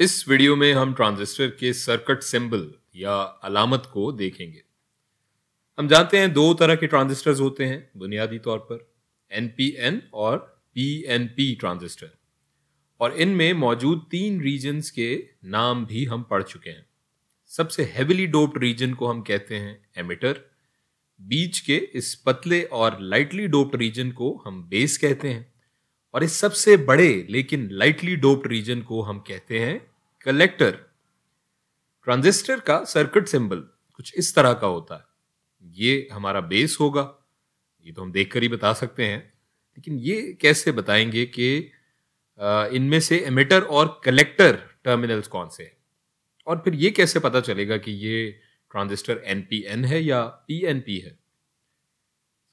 इस वीडियो में हम ट्रांजिस्टर के सर्किट सिंबल या अलामत को देखेंगे हम जानते हैं दो तरह के ट्रांजिस्टर्स होते हैं बुनियादी तौर पर एन और पी ट्रांजिस्टर और इनमें मौजूद तीन रीजन्स के नाम भी हम पढ़ चुके हैं सबसे हेविली डोप्ड रीजन को हम कहते हैं एमिटर बीच के इस पतले और लाइटली डोप्ड रीजन को हम बेस कहते हैं और इस सबसे बड़े लेकिन लाइटली डोप्ड रीजन को हम कहते हैं कलेक्टर ट्रांजिस्टर का सर्किट सिंबल कुछ इस तरह का होता है ये हमारा बेस होगा ये तो हम देख ही बता सकते हैं लेकिन ये कैसे बताएंगे कि इनमें से एमिटर और कलेक्टर टर्मिनल्स कौन से हैं और फिर ये कैसे पता चलेगा कि ये ट्रांजिस्टर एन पी एन है या पी एन पी है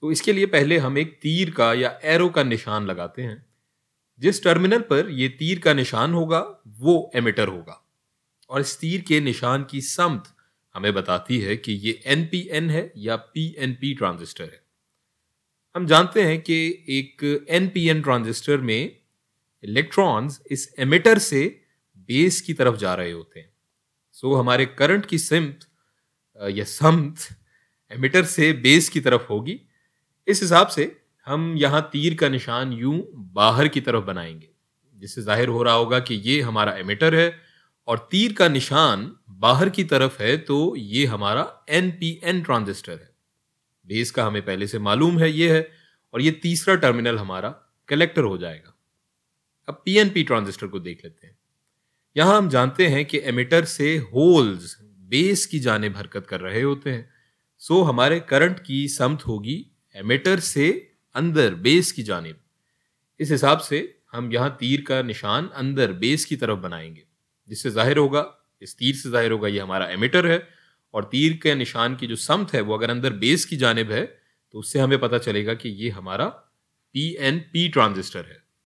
तो इसके लिए पहले हम एक तीर का या एरो का निशान लगाते हैं जिस टर्मिनल पर यह तीर का निशान होगा वो एमिटर होगा और इस तीर के निशान की समत हमें बताती है कि ये एन पी एन है या पी एन पी ट्रांजिस्टर है हम जानते हैं कि एक एन पी एन ट्रांजिस्टर में इलेक्ट्रॉन्स इस एमिटर से बेस की तरफ जा रहे होते हैं सो so, हमारे करंट की सिमत या समत एमिटर से बेस की तरफ होगी इस हिसाब से हम यहाँ तीर का निशान यूं बाहर की तरफ बनाएंगे जिससे जाहिर हो रहा होगा कि ये हमारा एमिटर है और तीर का निशान बाहर की तरफ है तो ये हमारा एन पी एन ट्रांजिस्टर है बेस का हमें पहले से मालूम है ये है और ये तीसरा टर्मिनल हमारा कलेक्टर हो जाएगा अब पी एन पी ट्रांजिस्टर को देख लेते हैं यहाँ हम जानते हैं कि एमिटर से होल्स बेस की जाने हरकत कर रहे होते हैं सो हमारे करंट की समत होगी एमिटर से अंदर बेस की जानब इस हिसाब से हम यहाँ तीर का निशान अंदर बेस की तरफ बनाएंगे जिससे जाहिर होगा इस तीर से जाहिर होगा ये हमारा एमिटर है और तीर के निशान की जो समत है वो अगर अंदर बेस की जानब है तो उससे हमें पता चलेगा कि ये हमारा पी एन पी ट्रांजिस्टर है